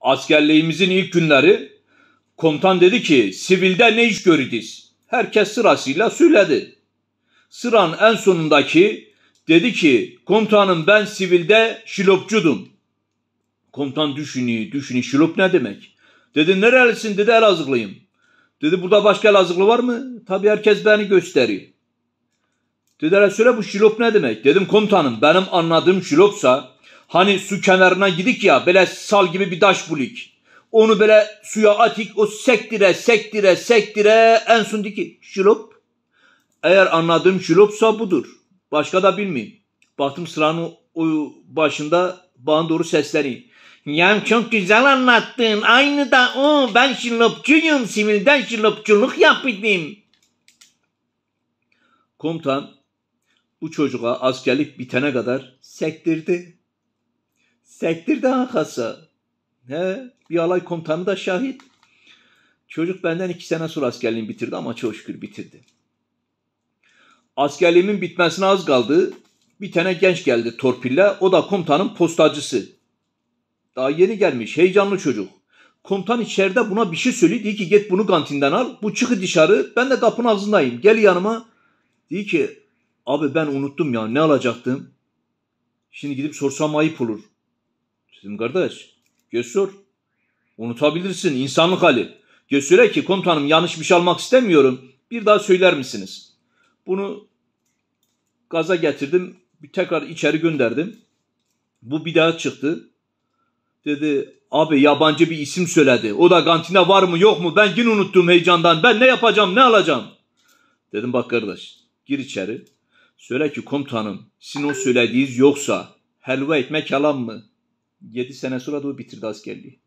Askerliğimizin ilk günleri komutan dedi ki sivilde ne iş görüdüz? Herkes sırasıyla söyledi. Sıran en sonundaki dedi ki komutanım ben sivilde şilopçudum. Komutan düşünü düşünü şilop ne demek? Dedi nerelisin dedi Elazığlıyım. Dedi burada başka Elazığlı var mı? Tabi herkes beni gösteriyor. Dediler söyle bu şilop ne demek? Dedim komutanım benim anladığım şilopsa Hani su kenarına gidik ya böyle sal gibi bir daş bulik. Onu böyle suya atik o sektire sektire sektire en son sondaki şurup. Eğer anladığım şurupsa budur. Başka da bilmeyeyim. Baktım sıranın o başında bana doğru sesleniyor. Ya çok güzel anlattın. Aynı da o. Ben şılopçuyum. Sivilden şılopçuluk yapıyordum. Komutan bu çocuğa askerlik bitene kadar sektirdi. Sektir daha kasa. He, bir alay komutanı da şahit. Çocuk benden iki sene sonra askerliğini bitirdi ama çok şükür bitirdi. Askerliğimin bitmesine az kaldı. Bir tane genç geldi torpille. O da komutanın postacısı. Daha yeni gelmiş. Heyecanlı çocuk. Komutan içeride buna bir şey söyledi. Diyor ki git bunu kantinden al. Bu çıkı dışarı. Ben de kapının ağzındayım. Gel yanıma. Diyor ki abi ben unuttum ya ne alacaktım. Şimdi gidip sorsam ayıp olur. Dedim kardeş Cesur unutabilirsin insanlık hali. Cesur'e ki komutanım yanlış bir şey almak istemiyorum. Bir daha söyler misiniz? Bunu gaza getirdim. Bir tekrar içeri gönderdim. Bu bir daha çıktı. Dedi abi yabancı bir isim söyledi. O da kantine var mı yok mu? Ben yine unuttum heyecandan. Ben ne yapacağım ne alacağım? Dedim bak kardeş gir içeri. Söyle ki komutanım sizin o söylediğiniz yoksa helva ekmek yalan mı? 7 sene sonra da o bitirdi askerliği.